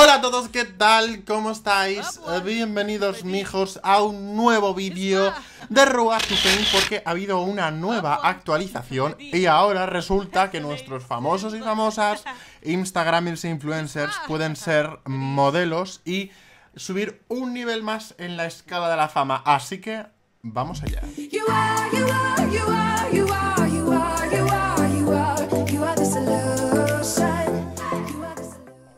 Hola a todos, ¿qué tal? ¿Cómo estáis? Eh, bienvenidos, mijos, a un nuevo vídeo de Ruage porque ha habido una nueva actualización y ahora resulta que nuestros famosos y famosas Instagramers e influencers ah. pueden ser modelos y subir un nivel más en la escala de la fama. Así que, vamos allá.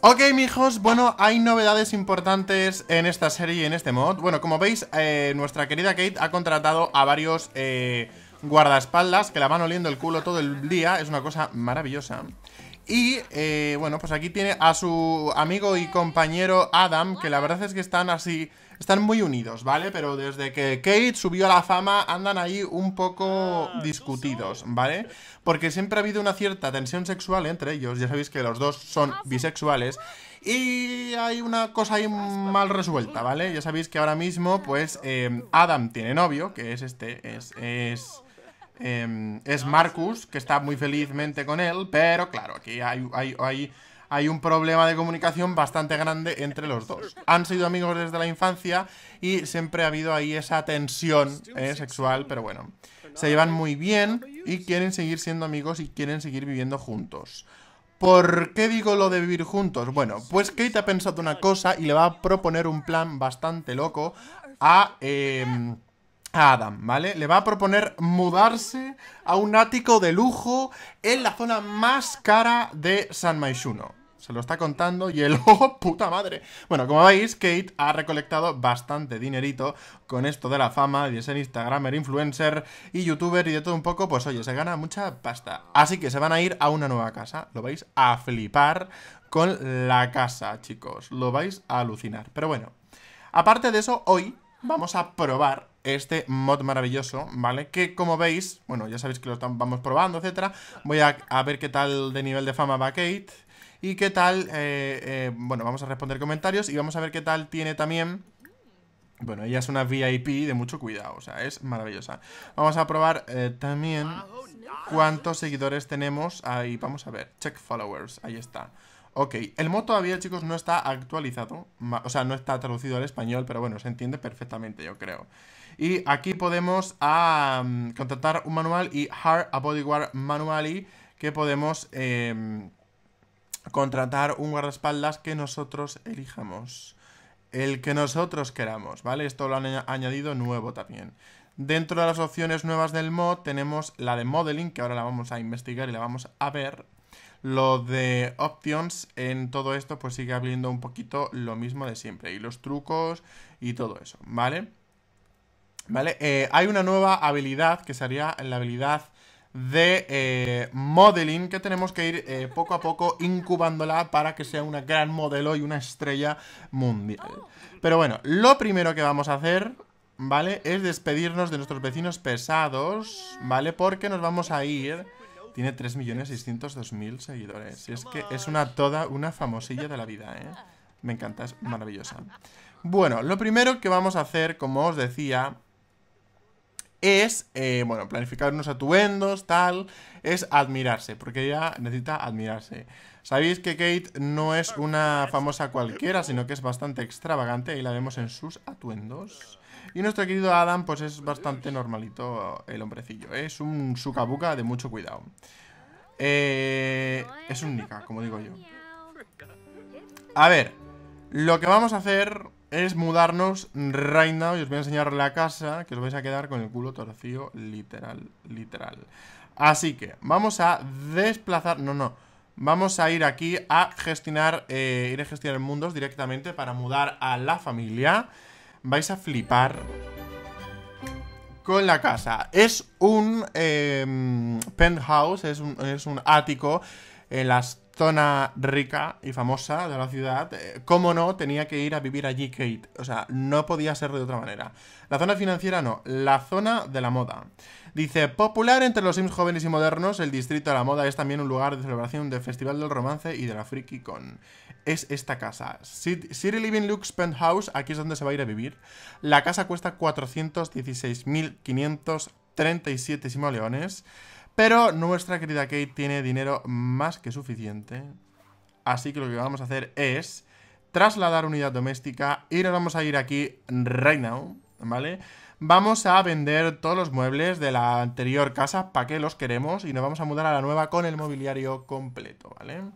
Ok, mijos, bueno, hay novedades importantes en esta serie y en este mod. Bueno, como veis, eh, nuestra querida Kate ha contratado a varios eh, guardaespaldas que la van oliendo el culo todo el día. Es una cosa maravillosa. Y, eh, bueno, pues aquí tiene a su amigo y compañero Adam, que la verdad es que están así están muy unidos, ¿vale? Pero desde que Kate subió a la fama andan ahí un poco ah, discutidos, ¿vale? Porque siempre ha habido una cierta tensión sexual entre ellos, ya sabéis que los dos son ah, bisexuales. Y hay una cosa ahí ah, mal resuelta, ¿vale? Ya sabéis que ahora mismo, pues, em, Adam tiene novio, que es este, es... es em, es Marcus, que está muy felizmente con él, pero claro, aquí hay, hay, hay hay un problema de comunicación bastante grande entre los dos. Han sido amigos desde la infancia y siempre ha habido ahí esa tensión eh, sexual, pero bueno, se llevan muy bien y quieren seguir siendo amigos y quieren seguir viviendo juntos. ¿Por qué digo lo de vivir juntos? Bueno, pues Kate ha pensado una cosa y le va a proponer un plan bastante loco a, em, a, Adam, ¿vale? Le va a proponer mudarse a un ático de lujo en la zona más cara de San Maishuno se lo está contando y el ojo... puta madre! Bueno, como veis, Kate ha recolectado bastante dinerito con esto de la fama y de ser Instagramer, influencer y youtuber y de todo un poco, pues oye, se gana mucha pasta. Así que se van a ir a una nueva casa, lo vais a flipar con la casa, chicos, lo vais a alucinar. Pero bueno, aparte de eso, hoy vamos a probar este mod maravilloso, ¿vale? Que como veis, bueno, ya sabéis que lo vamos probando, etcétera. Voy a, a ver qué tal de nivel de fama va Kate y qué tal, eh, eh, bueno, vamos a responder comentarios y vamos a ver qué tal tiene también... Bueno, ella es una VIP de mucho cuidado, o sea, es maravillosa. Vamos a probar eh, también cuántos seguidores tenemos ahí. Vamos a ver, check followers, ahí está. Ok, el mod todavía, chicos, no está actualizado, o sea, no está traducido al español, pero bueno, se entiende perfectamente, yo creo. Y aquí podemos a contratar un manual y hard a bodyguard y que podemos... Em, contratar un guardaespaldas que nosotros elijamos. El que nosotros queramos, ¿vale? Esto lo han añadido nuevo también. Dentro de las opciones nuevas del mod tenemos la de modeling, que ahora la vamos a investigar y la vamos a ver. Lo de options en todo esto pues sigue abriendo un poquito lo mismo de siempre. Y los trucos y todo eso, ¿vale? ¿Vale? Eh, hay una nueva habilidad que sería la habilidad de eh, modeling que tenemos que ir eh, poco a poco incubándola para que sea una gran modelo y una estrella mundial. Pero bueno, lo primero que vamos a hacer, ¿vale? Es despedirnos de nuestros vecinos pesados, ¿vale? Porque nos vamos a ir... Tiene 3.602.000 seguidores. Y es que es una toda una famosilla de la vida, ¿eh? Me encanta, es maravillosa. Bueno, lo primero que vamos a hacer, como os decía, es, eh, bueno, planificar unos atuendos, tal, es admirarse, porque ella necesita admirarse. Sabéis que Kate no es una famosa cualquiera, sino que es bastante extravagante y la vemos en sus atuendos. Y nuestro querido Adam, pues es bastante normalito el hombrecillo, es un sucabuca de mucho cuidado. Eh, es un nika, como digo yo. A ver, lo que vamos a hacer es mudarnos right now y os voy a enseñar la casa que os vais a quedar con el culo torcido literal, literal. Así que vamos a desplazar, no, no, vamos a ir aquí a gestionar, eh, ir a gestionar mundos directamente para mudar a la familia. Vais a flipar con la casa. Es un em, penthouse, es un, es un ático en las zona rica y famosa de la ciudad, eh, cómo no tenía que ir a vivir allí Kate. O sea, no podía ser de otra manera. La zona financiera no, la zona de la moda. Dice, popular entre los Sims jóvenes y modernos, el distrito de la moda es también un lugar de celebración del Festival del Romance y de la Freaky Con. Es esta casa, City Living Looks Penthouse, aquí es donde se va a ir a vivir. La casa cuesta 416.537 simoleones. Pero nuestra querida Kate tiene dinero más que suficiente. Así que lo que vamos a hacer es trasladar unidad doméstica y nos vamos a ir aquí right now, ¿vale? Vamos a vender todos los muebles de la anterior casa para que los queremos y nos vamos a mudar a la nueva con el mobiliario completo, ¿vale? vale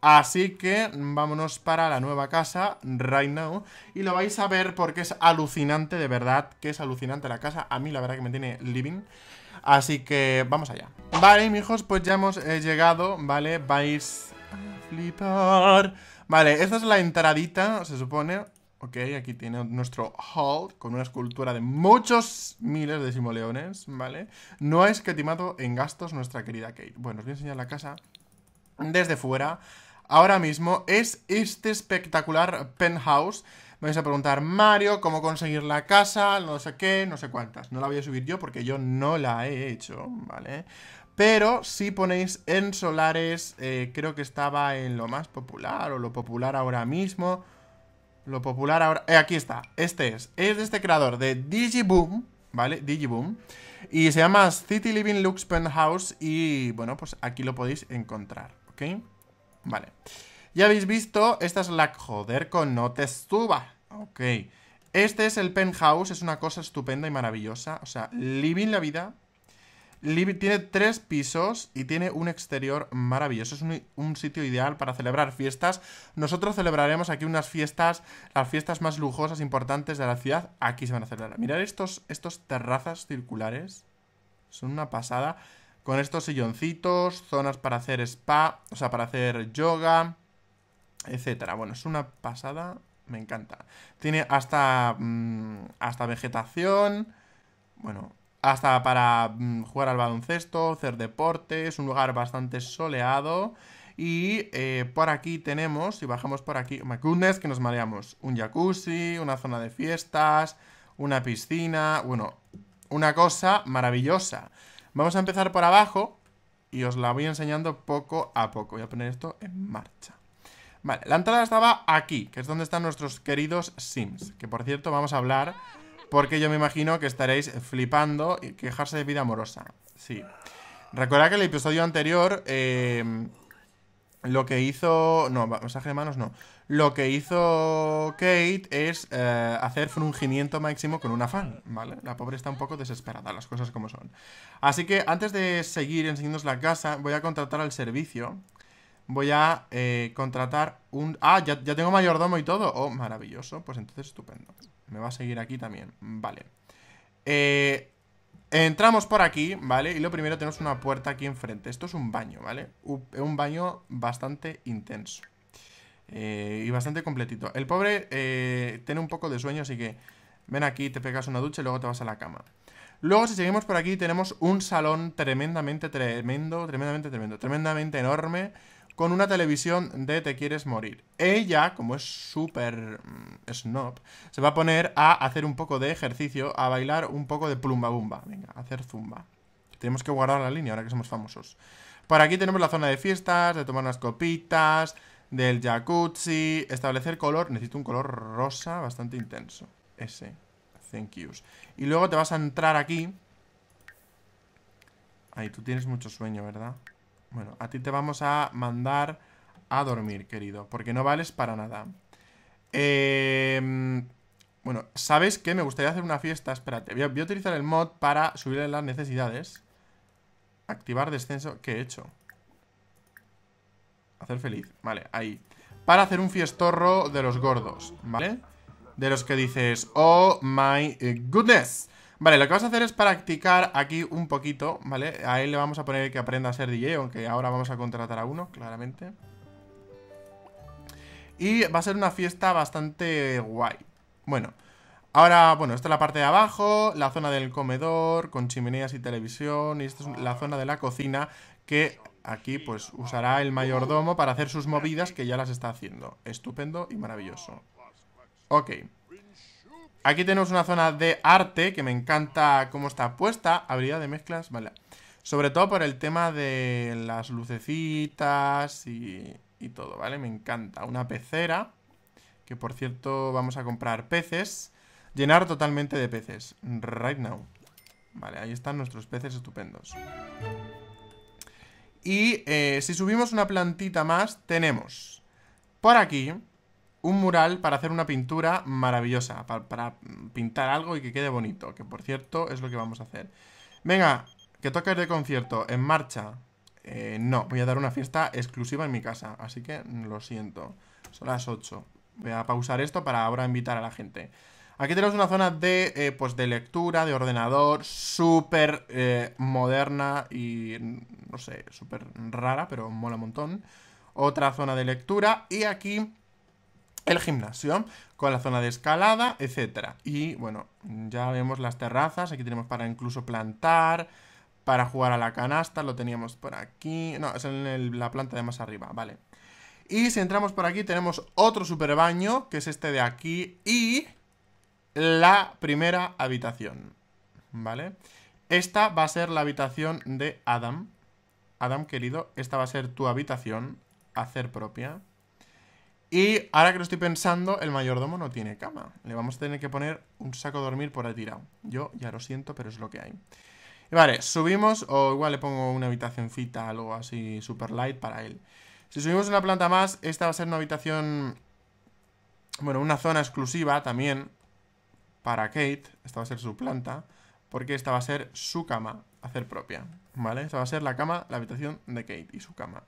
Así que vámonos para la nueva casa, right now. Y lo vais a ver porque es alucinante, de verdad, que es alucinante la casa. A mí la verdad que me tiene living. Así que vamos allá. Vale, hijos pues ya hemos eh, llegado, ¿vale? Vais a flipar. Vale, esta es la entradita, se supone. Ok, aquí tiene nuestro hall con una escultura de muchos miles de simoleones, ¿vale? No ha escatimado en gastos nuestra querida Kate. Bueno, os voy a enseñar la casa desde fuera ahora mismo es este espectacular penthouse. Me vais a preguntar, Mario, cómo conseguir la casa, no sé qué, no sé cuántas. No la voy a subir yo porque yo no la he hecho, ¿vale? Pero si ponéis en solares, eh, creo que estaba en lo más popular o lo popular ahora mismo. Lo popular ahora... Eh, aquí está, este es. Es de este creador, de Digiboom, ¿vale? Digiboom. Y se llama City Living Lux Penthouse y, bueno, pues aquí lo podéis encontrar, ¿ok? Vale. Ya habéis visto, esta es la... Joder, con no te Ok. Este es el penthouse, es una cosa estupenda y maravillosa. O sea, living la vida. tiene tres pisos y tiene un exterior maravilloso. Es un, sitio ideal para celebrar fiestas. Nosotros celebraremos aquí unas fiestas, las fiestas más lujosas, importantes de la ciudad. Aquí se van a celebrar. Mirad estos, estos terrazas circulares. Son una pasada. Con estos silloncitos, zonas para hacer spa, o sea, para hacer yoga, etcétera. Bueno, es una pasada, me encanta. Tiene hasta, mm, hasta vegetación, bueno, hasta para mm, jugar al baloncesto, hacer deporte, es un lugar bastante soleado. Y eh, por aquí tenemos, si bajamos por aquí, oh que nos mareamos, un jacuzzi, una zona de fiestas, una piscina, bueno, una cosa maravillosa. Vamos a empezar por abajo y os la voy enseñando poco a poco. Voy a poner esto en marcha. Vale, la entrada estaba aquí, que es donde están nuestros queridos Sims. Que por cierto, vamos a hablar porque yo me imagino que estaréis flipando y quejarse de vida amorosa. Sí. Recordad que el episodio anterior eh, lo que hizo... No, mensaje de manos no. Lo que hizo Kate es eh, hacer frungimiento máximo con una afán, ¿vale? La pobre está un poco desesperada, las cosas como son. Así que antes de seguir enseñándonos la casa, voy a contratar al servicio. Voy a eh, contratar un... Ah, ya, ya tengo mayordomo y todo. Oh, maravilloso. Pues entonces estupendo. Me va a seguir aquí también. Vale. Eh, Entramos por aquí, ¿vale? Y lo primero tenemos una puerta aquí enfrente. Esto es un baño, ¿vale? Un baño bastante intenso. Eh, y bastante completito. El pobre eh, tiene un poco de sueño, así que ven aquí, te pegas una ducha y luego te vas a la cama. Luego, si seguimos por aquí, tenemos un salón tremendamente tremendo, tremendamente tremendo, tremendamente enorme con una televisión de Te quieres morir. Ella, como es súper mm, snob, se va a poner a hacer un poco de ejercicio, a bailar un poco de plumba bumba. Venga, a hacer zumba. Tenemos que guardar la línea ahora que somos famosos. Por aquí tenemos la zona de fiestas, de tomar unas copitas, del jacuzzi, establecer color. Necesito un color rosa bastante intenso. Ese. Thank yous. Y luego te vas a entrar aquí. Ay, tú tienes mucho sueño, ¿verdad? Bueno, a ti te vamos a mandar a dormir, querido, porque no vales para nada. Em, bueno, ¿sabes qué? Me gustaría hacer una fiesta. Espérate, voy a, voy a utilizar el mod para subirle las necesidades. Activar descenso. ¿Qué he hecho? Hacer feliz. Vale, ahí. Para hacer un fiestorro de los gordos, ¿vale? De los que dices, oh my goodness. Vale, lo que vamos a hacer es practicar aquí un poquito, ¿vale? A él le vamos a poner que aprenda a ser DJ, aunque ahora vamos a contratar a uno, claramente. Y va a ser una fiesta bastante guay. Bueno, ahora, bueno, esta es la parte de abajo, la zona del comedor, con chimeneas y televisión, y esta es la zona de la cocina, que aquí pues usará el mayordomo para hacer sus movidas que ya las está haciendo. Estupendo y maravilloso. Ok. Aquí tenemos una zona de arte que me encanta cómo está puesta. ¿Habría de mezclas, vale. Sobre todo por el tema de las lucecitas y, todo, ¿vale? Me encanta. Una pecera, que por cierto vamos a comprar peces. Llenar totalmente de peces, right now. Vale, ahí están nuestros peces estupendos. Y eh, si subimos una plantita más, tenemos por aquí un mural para hacer una pintura maravillosa, para, pintar algo y que quede bonito, que por cierto es lo que vamos a hacer. Venga, que toques de concierto, en marcha. Eh, no, voy a dar una fiesta exclusiva en mi casa, así que lo siento. Son las 8. Voy a pausar esto para ahora invitar a la gente. Aquí tenemos una zona de, eh, pues de lectura, de ordenador, súper eh, moderna y, no sé, súper rara, pero mola un montón. Otra zona de lectura y aquí el gimnasio con la zona de escalada, etcétera. Y bueno, ya vemos las terrazas, aquí tenemos para incluso plantar, para jugar a la canasta, lo teníamos por aquí, no, es en la planta de más arriba, vale. Y si entramos por aquí tenemos otro superbaño baño, que es este de aquí, y la primera habitación, ¿vale? Esta va a ser la habitación de Adam. Adam, querido, esta va a ser tu habitación, hacer propia. Y ahora que lo estoy pensando, el mayordomo no tiene cama. Le vamos a tener que poner un saco de dormir por el tirado. Yo ya lo siento, pero es lo que hay. vale, subimos, o igual le pongo una habitacióncita, algo así super light para él. Si subimos una planta más, esta va a ser una habitación... Bueno, una zona exclusiva también para Kate. Esta va a ser su planta, porque esta va a ser su cama, hacer propia, ¿vale? Esta va a ser la cama, la habitación de Kate y su cama,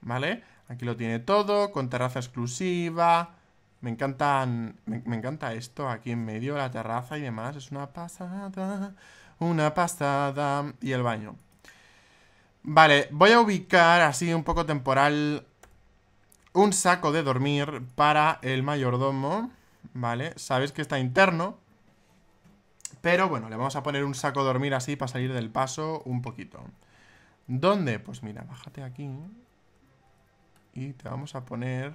¿vale? Aquí lo tiene todo, con terraza exclusiva. Me encantan. Me, encanta esto aquí en medio, la terraza y demás. Es una pasada. Una pasada. Y el baño. Vale, voy a ubicar así un poco temporal. Un saco de dormir para el mayordomo. Vale, sabes que está interno. Pero bueno, le vamos a poner un saco de dormir así para salir del paso un poquito. ¿Dónde? Pues mira, bájate aquí. Y te vamos a poner...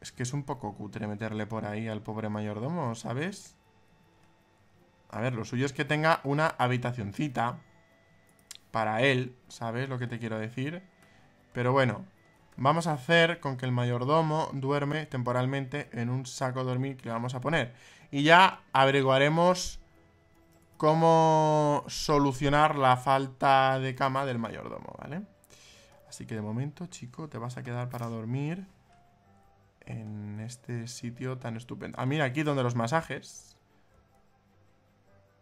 Es que es un poco cutre meterle por ahí al pobre mayordomo, ¿sabes? A ver, lo suyo es que tenga una habitacioncita para él, ¿sabes lo que te quiero decir? Pero bueno, vamos a hacer con que el mayordomo duerme temporalmente en un saco de dormir que le vamos a poner. Y ya averiguaremos cómo solucionar la falta de cama del mayordomo, ¿vale? Así que de momento, chico, te vas a quedar para dormir en este sitio tan estupendo. Ah, mira, aquí donde los masajes.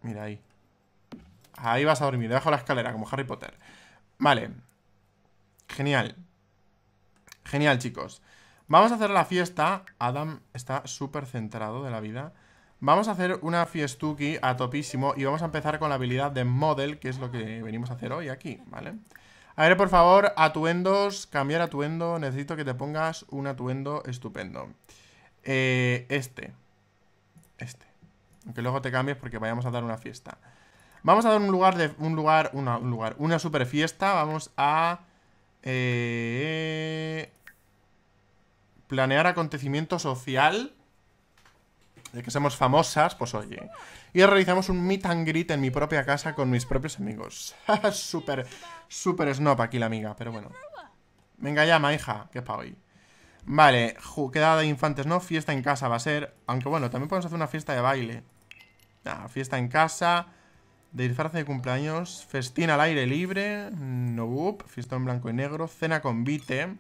Mira ahí. Ahí vas a dormir, debajo de la escalera, como Harry Potter. Vale. Genial. Genial, chicos. Vamos a hacer la fiesta. Adam está súper centrado de la vida. Vamos a hacer una fiestuki a topísimo y vamos a empezar con la habilidad de model, que es lo que venimos a hacer hoy aquí, ¿vale? vale a ver, por favor, atuendos, cambiar atuendo. Necesito que te pongas un atuendo estupendo. Eh, este. Este. Aunque luego te cambies porque vayamos a dar una fiesta. Vamos a dar un lugar de. un lugar. Una, un lugar. Una super fiesta. Vamos a. Eh, planear acontecimiento social. De que somos famosas, pues oye y realizamos un meet and greet en mi propia casa con mis propios amigos. súper, súper snob aquí la amiga, pero bueno. Venga, llama, hija, que es hoy. Vale, quedada de infantes, ¿no? Fiesta en casa va a ser. Aunque bueno, también podemos hacer una fiesta de baile. Ah, fiesta en casa. De disfraz de cumpleaños. Festín al aire libre. No up. Fiesta en blanco y negro. Cena con vite.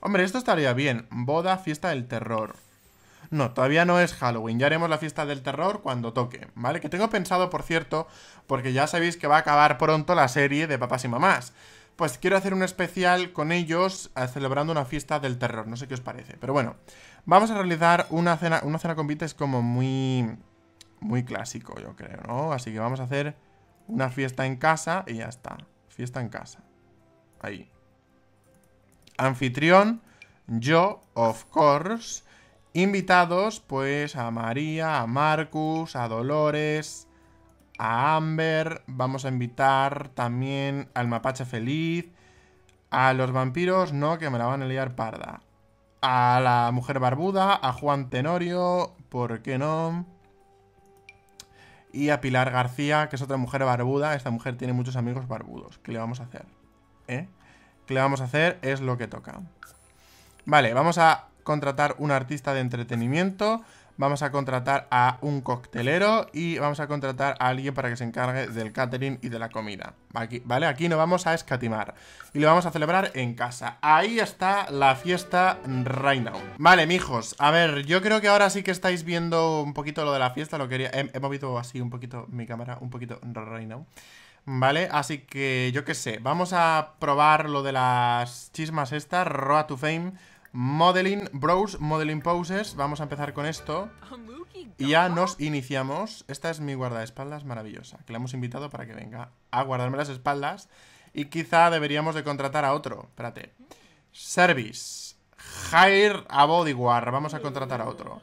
Hombre, esto estaría bien. Boda, fiesta del terror. No, todavía no es Halloween, ya haremos la fiesta del terror cuando toque, ¿vale? Que tengo pensado, por cierto, porque ya sabéis que va a acabar pronto la serie de papás y mamás. Pues quiero hacer un especial con ellos eh, celebrando una fiesta del terror, no sé qué os parece, pero bueno. Vamos a realizar una cena, una cena con como muy, muy clásico, yo creo, ¿no? Así que vamos a hacer una fiesta en casa y ya está, fiesta en casa. Ahí. Anfitrión, yo, of course. Invitados, pues, a María, a Marcus, a Dolores, a Amber. Vamos a invitar también al mapache feliz. A los vampiros, no, que me la van a liar parda. A la mujer barbuda, a Juan Tenorio, ¿por qué no? Y a Pilar García, que es otra mujer barbuda. Esta mujer tiene muchos amigos barbudos. ¿Qué le vamos a hacer? ¿Eh? ¿Qué le vamos a hacer? Es lo que toca. Vale, vamos a contratar un artista de entretenimiento, vamos a contratar a un coctelero y vamos a contratar a alguien para que se encargue del catering y de la comida. Aquí, ¿Vale? Aquí no vamos a escatimar. Y lo vamos a celebrar en casa. Ahí está la fiesta right now. Vale, mijos. A ver, yo creo que ahora sí que estáis viendo un poquito lo de la fiesta. Lo quería. He, movido así un poquito mi cámara, un poquito right now. ¿Vale? Así que yo qué sé. Vamos a probar lo de las chismas estas. roa to Fame. Modeling Bros, Modeling Poses. Vamos a empezar con esto. Ah, y ya nos iniciamos. Esta es mi guardaespaldas maravillosa, que la hemos invitado para que venga a guardarme las espaldas. Y quizá deberíamos de contratar a otro. Espérate. Service. Hire a Bodyguard. Vamos a contratar a otro.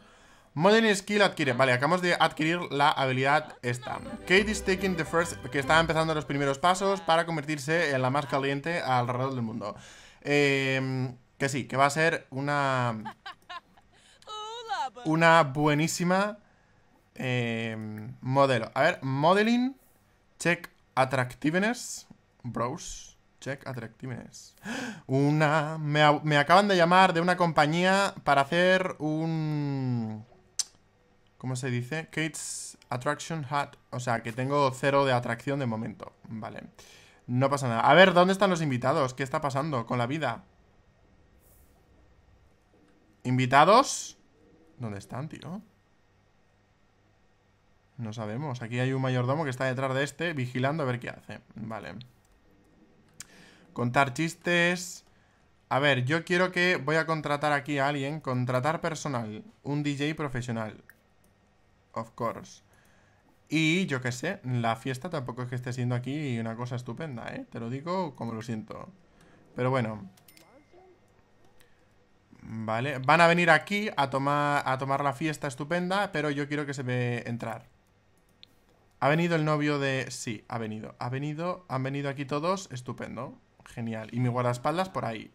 Modeling Skill adquiere. Vale, acabamos de adquirir la habilidad esta. Kate is taking the first... Que está empezando los primeros pasos para convertirse en la más caliente alrededor del mundo. Eh... Que sí, que va a ser una... Una buenísima em, modelo. A ver, modeling, check attractiveness, bros, check attractiveness. Una... Me, me acaban de llamar de una compañía para hacer un... ¿Cómo se dice? Kate's Attraction Hat. O sea, que tengo cero de atracción de momento. Vale. No pasa nada. A ver, ¿dónde están los invitados? ¿Qué está pasando con la vida? Invitados. ¿Dónde están, tío? No sabemos. Aquí hay un mayordomo que está detrás de este, vigilando a ver qué hace. Vale. Contar chistes. A ver, yo quiero que... Voy a contratar aquí a alguien. Contratar personal. Un DJ profesional. Of course. Y yo qué sé, la fiesta tampoco es que esté siendo aquí una cosa estupenda, ¿eh? Te lo digo como lo siento. Pero bueno, Vale, van a venir aquí a tomar, a tomar la fiesta estupenda, pero yo quiero que se ve entrar. Ha venido el novio de... Sí, ha venido. Ha venido, han venido aquí todos, estupendo. Genial. Y mi guardaespaldas por ahí.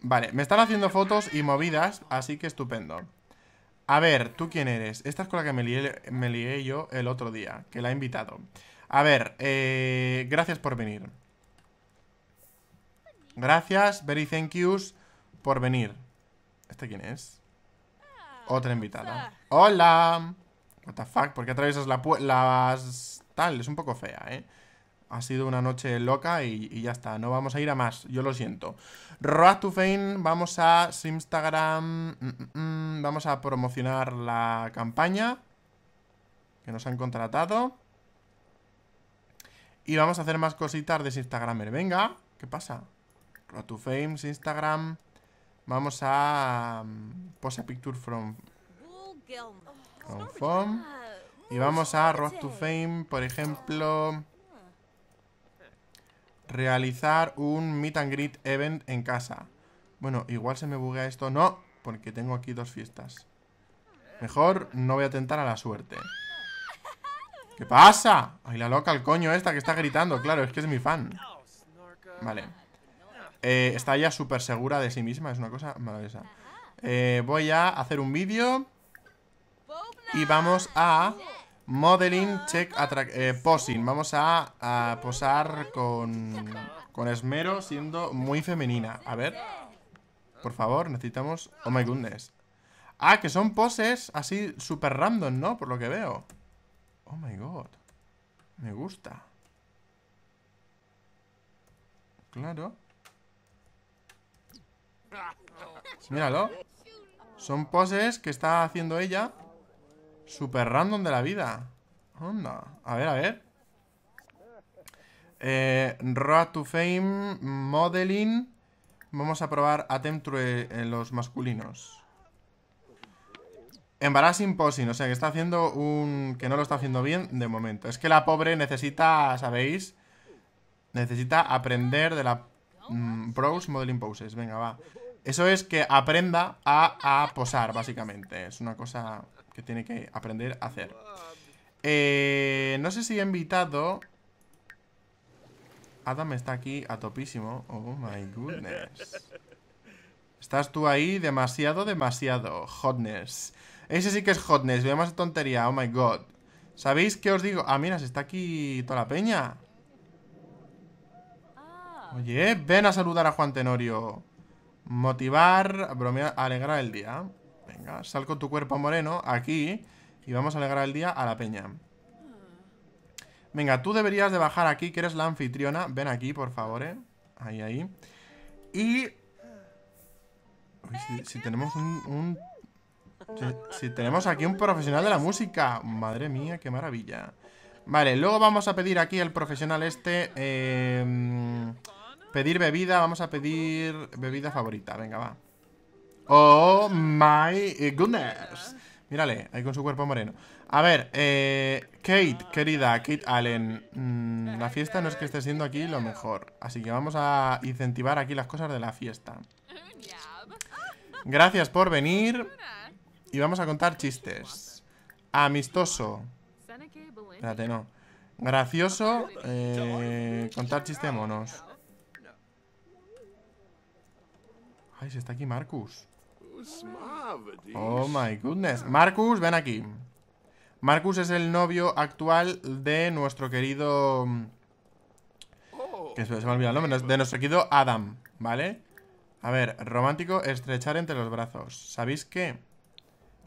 Vale, me están haciendo fotos y movidas, así que estupendo. A ver, ¿tú quién eres? Esta es con la que me lié, yo el otro día, que la he invitado. A ver, eh, gracias por venir. Gracias, very thank yous por venir. ¿Este quién es? Ah, Otra invitada. ¡Hola! What the fuck, ¿por qué atraviesas la las... Tal, es un poco fea, ¿eh? Ha sido una noche loca y, ya está. No vamos a ir a más, yo lo siento. Road to Fame, vamos a Instagram... Mm, mm, mm, vamos a promocionar la campaña que nos han contratado. Y vamos a hacer más cositas de Instagramer. Venga, ¿qué pasa? Road to Fame, Instagram... Vamos a... Mm, pose a picture from... From Y vamos a Road to Fame, por ejemplo... Realizar un meet and greet event en casa. Bueno, igual se me buguea esto. No, porque tengo aquí dos fiestas. Mejor no voy a tentar a la suerte. ¿Qué pasa? Ay, la loca, el coño esta que está gritando. Claro, es que es mi fan. Vale. Eh, está ya súper segura de sí misma, es una cosa maravillosa. Eh, voy a hacer un vídeo y vamos a modeling check eh, posing. Vamos a, posar con, con esmero siendo muy femenina. A ver, por favor, necesitamos... Oh my goodness. Ah, que son poses así súper random, ¿no? Por lo que veo. Oh my god. Me gusta. Claro. Míralo. Son poses que está haciendo ella. Super random de la vida. Onda. A ver, a ver. Eh, Road to Fame, Modeling. Vamos a probar Attempt to eh, en los masculinos. Embarrassing posing, o sea que está haciendo un... Que no lo está haciendo bien de momento Es que la pobre necesita, ¿sabéis? Necesita aprender de la... Mm, pros modeling poses, venga, va eso es que aprenda a, posar, básicamente. Es una cosa que tiene que aprender a hacer. Eh, no sé si he invitado... Adam está aquí a topísimo. Oh my goodness. Estás tú ahí demasiado, demasiado. Hotness. Ese sí que es hotness. Veamos más tontería. Oh my god. ¿Sabéis qué os digo? Ah, mira, se está aquí toda la peña. Ah. Oye, ven a saludar a Juan Tenorio. Motivar, bromear, alegrar el día. Venga, sal con tu cuerpo moreno aquí y vamos a alegrar el día a la peña. Venga, tú deberías de bajar aquí, que eres la anfitriona. Ven aquí, por favor, ¿eh? Ahí, ahí. Y... si, tenemos un... Si, tenemos aquí un profesional de la música. Madre mía, qué maravilla. Vale, luego vamos a pedir aquí el profesional este... Eh... Pedir bebida, vamos a pedir bebida favorita, venga, va. Oh my goodness. Mírale, ahí con su cuerpo moreno. A ver, eh, Kate, querida, Kate Allen. Mm, la fiesta no es que esté siendo aquí lo mejor. Así que vamos a incentivar aquí las cosas de la fiesta. Gracias por venir. Y vamos a contar chistes. Amistoso. Espérate, no. Gracioso. Eh, contar chistes monos. Ay, si está aquí Marcus. Oh my goodness. Marcus, ven aquí. Marcus es el novio actual de nuestro querido. Mm, oh. Que se me ha el nombre. De nuestro querido Adam, ¿vale? A ver, romántico, estrechar entre los brazos. ¿Sabéis qué?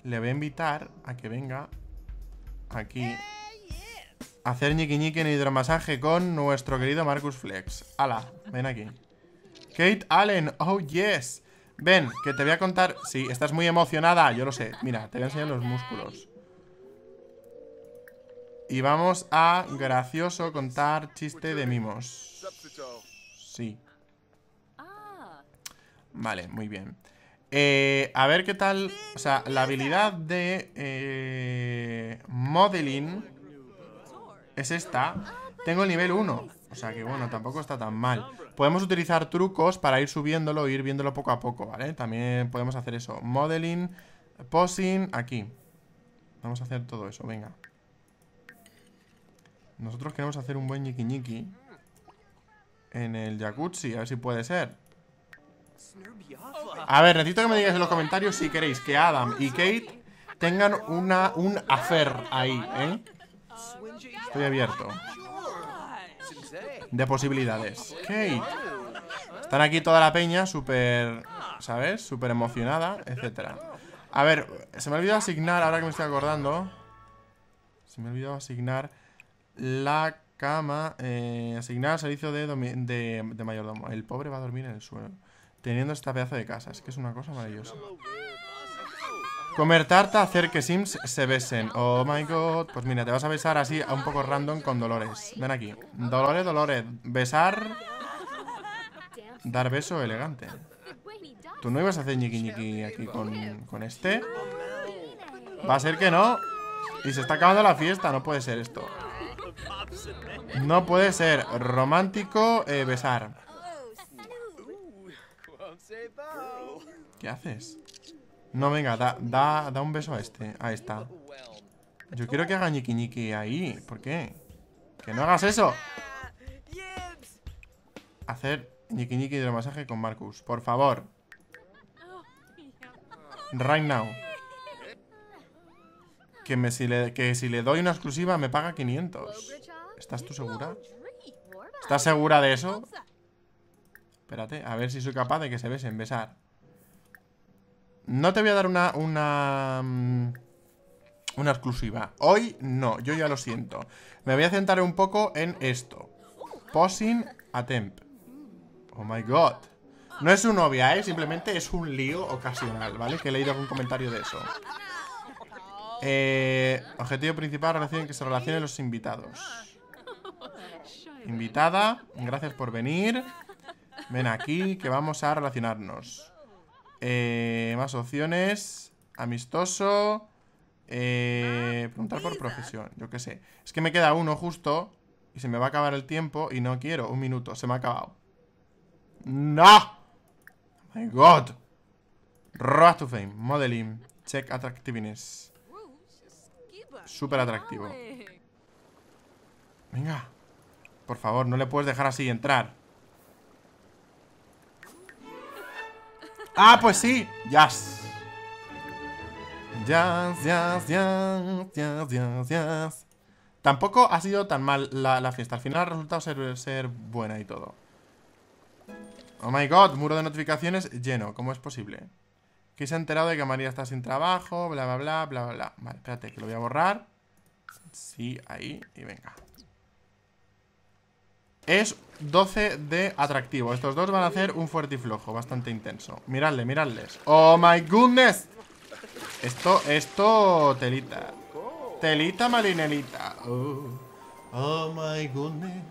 Le voy a invitar a que venga aquí. Eh, a hacer ñiqui en hidromasaje con nuestro querido Marcus Flex. Ala, ven aquí. Kate Allen, oh yes. Ven, que te voy a contar... Sí, estás muy emocionada, yo lo sé. Mira, te voy a enseñar los músculos. Y vamos a gracioso contar chiste de mimos. Sí. Vale, muy bien. Eh, a ver qué tal... O sea, la habilidad de... Eh, modeling... Es esta. Tengo el nivel 1. O sea que bueno, tampoco está tan mal. Podemos utilizar trucos para ir subiéndolo o ir viéndolo poco a poco, ¿vale? También podemos hacer eso. Modeling, posing, aquí. Vamos a hacer todo eso, venga. Nosotros queremos hacer un buen yiki ñiqui en el jacuzzi, a ver si puede ser. A ver, necesito que me digáis en los comentarios si queréis que Adam y Kate tengan una, un affair ahí, ¿eh? Estoy abierto de posibilidades. Kate. Están aquí toda la peña súper, ¿sabes? Súper emocionada, etcétera. A ver, se me ha olvidado asignar, ahora que me estoy acordando. Se me ha olvidado asignar la cama. Eh, asignar servicio de, de, de mayordomo. El pobre va a dormir en el suelo. Teniendo esta pedazo de casa. Es que es una cosa maravillosa. Comer tarta, hacer que Sims se besen. Oh my god. Pues mira, te vas a besar así a un poco random con Dolores. Ven aquí. Dolores, Dolores. Besar. Dar beso elegante. ¿Tú no ibas a hacer ñiqui ñiqui aquí con, este? Va a ser que no. Y se está acabando la fiesta. No puede ser esto. No puede ser. Romántico, eh, besar. ¿Qué haces? No, venga, da, un beso a este. A esta. Yo quiero que haga ñiqui ahí. ¿Por qué? ¡Que no hagas eso! Hacer ñiqui ñiqui hidromasaje con Marcus. Por favor. Right now. Que, me, que si le doy una exclusiva me paga 500. ¿Estás tú segura? ¿Estás segura de eso? Espérate, a ver si soy capaz de que se besen. Besar. No te voy a dar una... Una, mm, una exclusiva. Hoy no, yo ya lo siento. Me voy a centrar un poco en esto. Posing attempt. Oh my god. No es su novia, ¿eh? Simplemente es un lío ocasional, ¿vale? Que he leído algún comentario de eso. Eh, objetivo principal, relación que se relacionen los invitados. Invitada, gracias por venir. Ven aquí, que vamos a relacionarnos. Eh, más opciones. Amistoso. Eh, ah, preguntar por profesión. Yo qué sé. Es que me queda uno justo. Y se me va a acabar el tiempo. Y no quiero. Un minuto. Se me ha acabado. ¡No! Oh ¡My God! Road to fame. Modeling. Check attractiveness. Súper atractivo. Venga. Por favor, no le puedes dejar así entrar. Ah, pues sí. Jazz. Jazz, jazz, jazz, jazz, jazz, jazz. Tampoco ha sido tan mal la, fiesta. Al final ha resultado ser, ser buena y todo. Oh my god, muro de notificaciones lleno. ¿Cómo es posible? Que se ha enterado de que María está sin trabajo, bla, bla, bla, bla, bla. Vale, espérate, que lo voy a borrar. Sí, ahí, y venga. Es 12 de atractivo. Estos dos van a hacer un fuerte y flojo, bastante intenso. Miradle, miradles. ¡Oh, my goodness! Esto, esto, telita. Telita marinelita. Oh, oh, my goodness.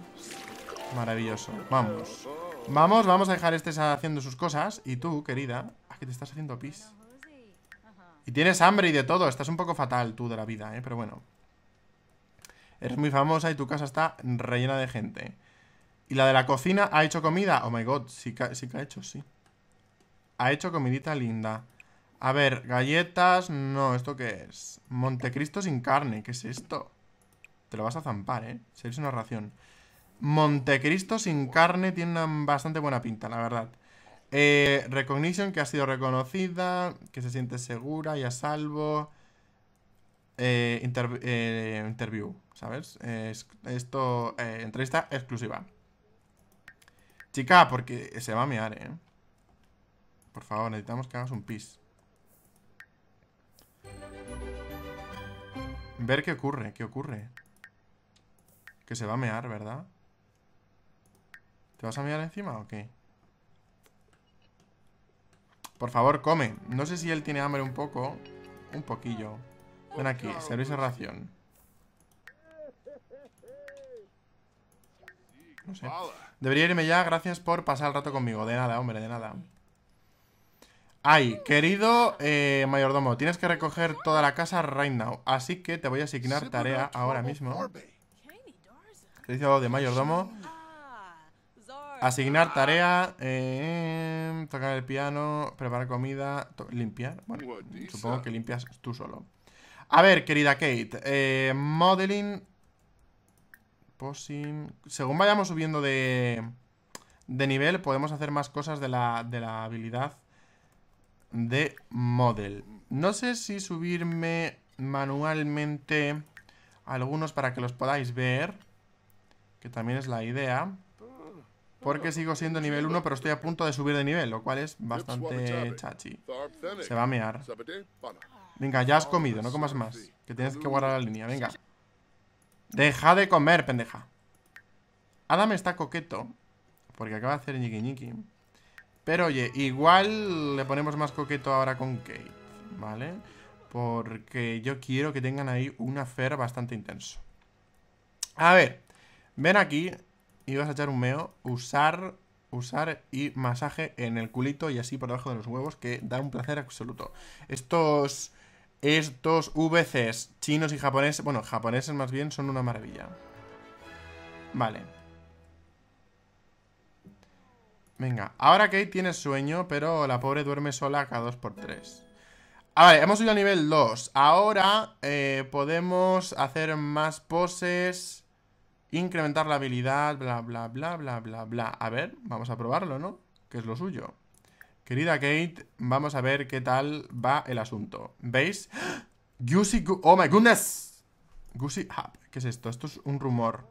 Maravilloso. Vamos. Vamos, vamos a dejar este haciendo sus cosas. Y tú, querida, aquí te estás haciendo pis. Y tienes hambre y de todo. Estás un poco fatal tú de la vida, ¿eh? Pero bueno. Eres muy famosa y tu casa está rellena de gente. Y la de la cocina, ¿ha hecho comida? Oh my god, sí que, ha hecho, sí. Ha hecho comidita linda. A ver, galletas. No, ¿esto qué es? Montecristo sin carne, ¿qué es esto? Te lo vas a zampar, ¿eh? Sería una ración. Montecristo sin carne tiene bastante buena pinta, la verdad. Eh, recognition, que ha sido reconocida, que se siente segura y a salvo. eh, eh interview, ¿sabes? esto, eh, entrevista exclusiva. Chica, porque se va a mear, ¿eh? Por favor, necesitamos que hagas un pis. Ver qué ocurre, qué ocurre. Que se va a mear, ¿verdad? ¿Te vas a mear encima o qué? Por favor, come. No sé si él tiene hambre un poco. Un poquillo. Ven aquí, de ración. Debería irme ya, gracias por pasar el rato conmigo. De nada, hombre, de nada. Ay, querido eh, mayordomo, tienes que recoger toda la casa right now. Así que te voy a asignar tarea ahora mismo. Servicio de mayordomo. Asignar tarea, em, tocar el piano, preparar comida, limpiar. Bueno, supongo que limpias tú solo. A ver, querida Kate, eh, modeling según vayamos subiendo de, de nivel, podemos hacer más cosas de la, de la habilidad de model. No sé si subirme manualmente algunos para que los podáis ver, que también es la idea. Porque sigo siendo nivel 1, pero estoy a punto de subir de nivel, lo cual es bastante chachi. Se va a mear. Venga, ya has comido, no comas más. Que tienes que guardar la línea, venga. Deja de comer, pendeja. Adam está coqueto. Porque acaba de hacer ñiqui Pero oye, igual le ponemos más coqueto ahora con Kate. ¿Vale? Porque yo quiero que tengan ahí un affair bastante intenso. A ver. Ven aquí. Y vas a echar un meo. Usar usar y masaje en el culito y así por debajo de los huevos que da un placer absoluto. Estos estos VCs chinos y japoneses, bueno, japoneses más bien, son una maravilla. Vale. Venga, ahora Kate tiene sueño, pero la pobre duerme sola cada 2x3. A ah, vale, hemos subido a nivel 2. Ahora eh, podemos hacer más poses, incrementar la habilidad, bla, bla, bla, bla, bla, bla. A ver, vamos a probarlo, ¿no? Que es lo suyo. Querida Kate, vamos a ver qué tal va el asunto. ¿Veis? Gucci, ¡Oh, my goodness! Goosey ah, ¿Qué es esto? Esto es un rumor.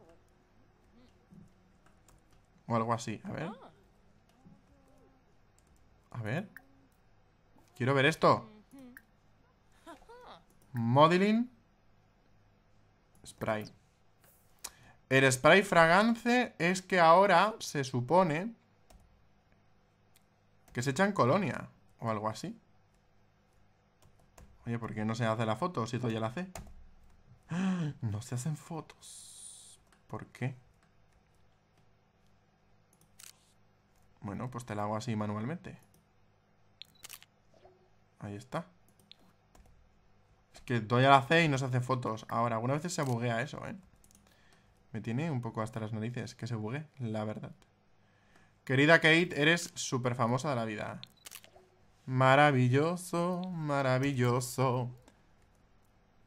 O algo así. A ver. A ver. Quiero ver esto. Modeling. Spray. El spray fragance es que ahora se supone que se echan colonia o algo así. Oye, ¿por qué no se hace la foto si doy ya la hace? ¡Ah! No se hacen fotos. ¿Por qué? Bueno, pues te la hago así manualmente. Ahí está. Es que doy a la C y no se hace fotos. Ahora, alguna veces se buguea eso, ¿eh? Me tiene un poco hasta las narices que se bugue, la verdad. Querida Kate, eres súper famosa de la vida. Maravilloso, maravilloso.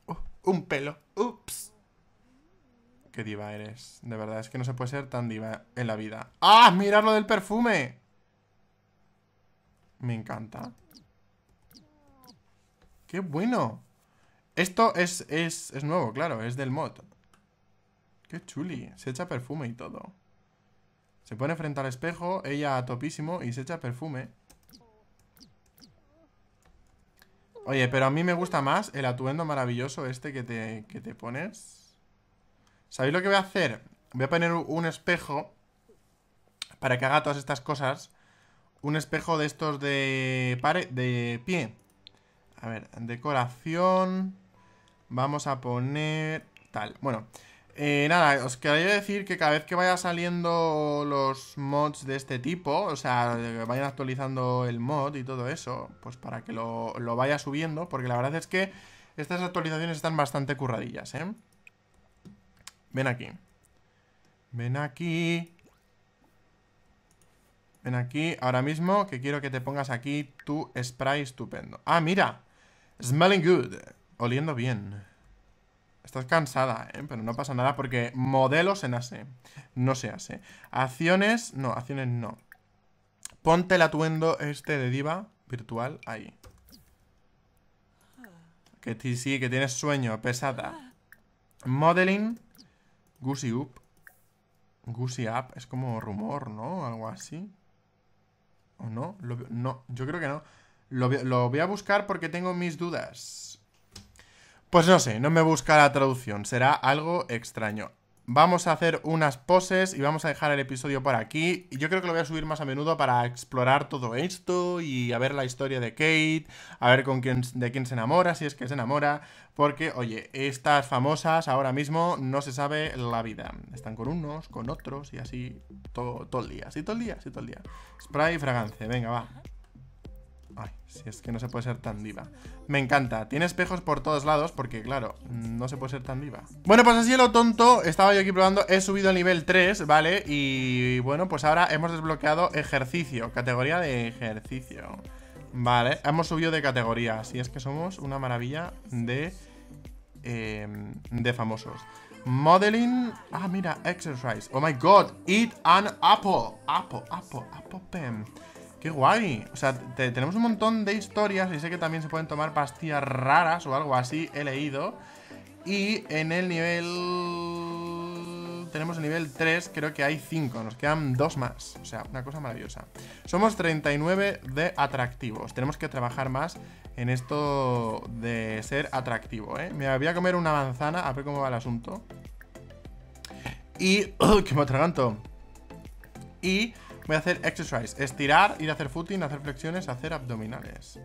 Oh, un pelo. Ups. Qué diva eres. De verdad, es que no se puede ser tan diva en la vida. ¡Ah! ¡Mirad lo del perfume! Me encanta. ¡Qué bueno! Esto es, es, es nuevo, claro. Es del mod. ¡Qué chuli! Se echa perfume y todo. Se pone frente al espejo, ella a topísimo y se echa perfume. Oye, pero a mí me gusta más el atuendo maravilloso este que te, que te pones. ¿Sabéis lo que voy a hacer? Voy a poner un espejo para que haga todas estas cosas. Un espejo de estos de, pare, de pie. A ver, decoración. Vamos a poner tal. Bueno, eh, nada, os quería decir que cada vez que vaya saliendo los mods de este tipo, o sea, vayan actualizando el mod y todo eso, pues para que lo, lo vaya subiendo, porque la verdad es que estas actualizaciones están bastante curradillas, ¿eh? Ven aquí. Ven aquí. Ven aquí, ahora mismo, que quiero que te pongas aquí tu spray estupendo. Ah, mira. Smelling good. Oliendo bien. Estás cansada, ¿eh? pero no pasa nada porque modelos en ASE. No se hace. Acciones, no, acciones no. Ponte el atuendo este de diva virtual ahí. Que sí, que tienes sueño, pesada. Modeling. Goosey up. Goosey up. Es como rumor, ¿no? Algo así. ¿O no? no, yo creo que no. Lo, lo voy a buscar porque tengo mis dudas. Pues no sé, no me busca la traducción, será algo extraño. Vamos a hacer unas poses y vamos a dejar el episodio por aquí. Yo creo que lo voy a subir más a menudo para explorar todo esto y a ver la historia de Kate, a ver con quién, de quién se enamora, si es que se enamora, porque, oye, estas famosas ahora mismo no se sabe la vida. Están con unos, con otros y así todo, todo el día, así todo el día, así todo el día. Spray y fragancia, venga, va. Ay, si es que no se puede ser tan diva Me encanta, tiene espejos por todos lados Porque claro, no se puede ser tan diva Bueno, pues así lo tonto, estaba yo aquí probando He subido a nivel 3, ¿vale? Y bueno, pues ahora hemos desbloqueado Ejercicio, categoría de ejercicio Vale, hemos subido de categoría Así es que somos una maravilla De... Eh, de famosos Modeling. Ah, mira, exercise. Oh my god, eat an apple. Apple, apple, apple pen. ¡Qué guay! O sea, tenemos un montón de historias y sé que también se pueden tomar pastillas raras o algo así, he leído. Y en el nivel... Tenemos el nivel 3, creo que hay 5, nos quedan 2 más. O sea, una cosa maravillosa. Somos 39 de atractivos. Tenemos que trabajar más en esto de ser atractivo, ¿eh? Me voy a comer una manzana, a ver cómo va el asunto. Y... ¡Que me atraganto! Y... Voy a hacer exercise, estirar, ir a hacer footing, hacer flexiones, hacer abdominales.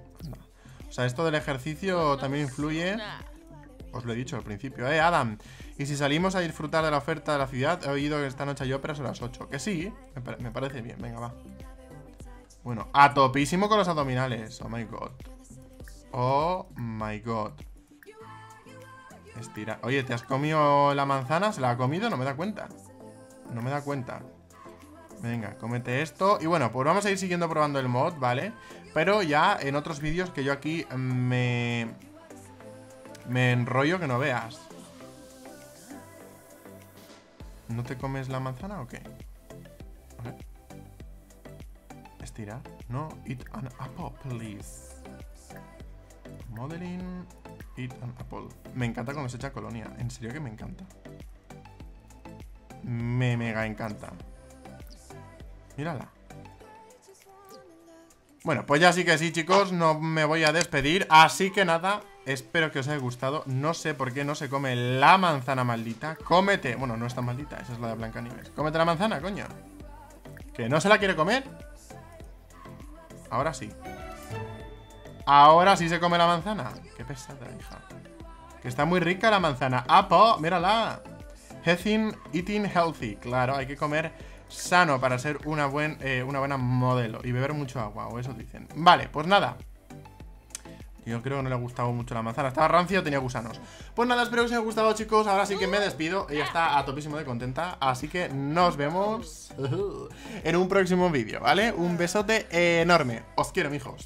O sea, esto del ejercicio también influye. Os lo he dicho al principio, eh, Adam. Y si salimos a disfrutar de la oferta de la ciudad, he oído que esta noche hay óperas a las 8. Que sí, me, parece bien, venga, va. Bueno, a topísimo con los abdominales. Oh my god. Oh my god. Estira. Oye, ¿te has comido la manzana? ¿Se la ha comido? No me da cuenta. No me da cuenta. Venga, comete esto. Y bueno, pues vamos a ir siguiendo probando el mod, ¿vale? Pero ya en otros vídeos que yo aquí me... Me enrollo que no veas. ¿No te comes la manzana o qué? A ver. No, eat an apple, please. Modeling, eat an apple. Me encanta cuando se echa colonia. En serio que me encanta. Me mega encanta. Mírala. Bueno, pues ya sí que sí, chicos, no me voy a despedir. Así que nada, espero que os haya gustado. No sé por qué no se come la manzana maldita. Cómete. Bueno, no está maldita, esa es la de blanca Blancanieves. Cómete la manzana, coño. ¿Que no se la quiere comer? Ahora sí. Ahora sí se come la manzana. Qué pesada, hija. Que está muy rica la manzana. ¡Apo! ¡Mírala! Healthy eating healthy. Claro, hay que comer sano para ser eh, una, buena modelo y beber mucho agua, o eso dicen. Vale, pues nada. Yo creo que no le ha gustado mucho la manzana. Estaba rancio, tenía gusanos. Pues nada, espero que os haya gustado, chicos. Ahora sí que me despido. Ella está a topísimo de contenta. Así que nos vemos uh, en un próximo vídeo, ¿vale? Un besote enorme. Os quiero, mijos.